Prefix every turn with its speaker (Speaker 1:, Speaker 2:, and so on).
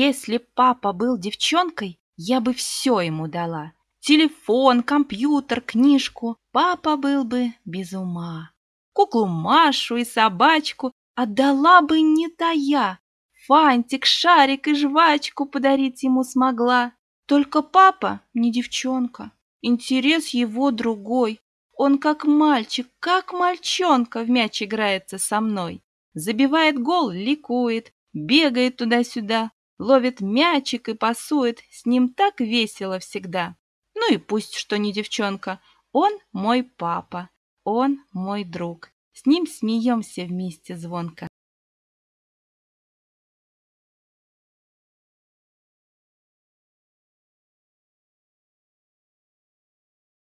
Speaker 1: Если папа был девчонкой, я бы все ему дала. Телефон, компьютер, книжку. Папа был бы без ума. Куклу Машу и собачку отдала бы не та я. Фантик, шарик и жвачку подарить ему смогла. Только папа не девчонка. Интерес его другой. Он как мальчик, как мальчонка в мяч играется со мной. Забивает гол, ликует, бегает туда-сюда, ловит мячик и пасует, с ним так весело всегда. Ну и пусть, что не девчонка, он мой папа, он мой друг. С ним смеемся вместе звонко.